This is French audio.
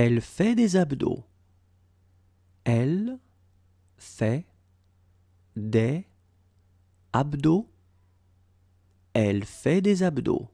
Elle fait des abdos. Elle fait des abdos. Elle fait des abdos.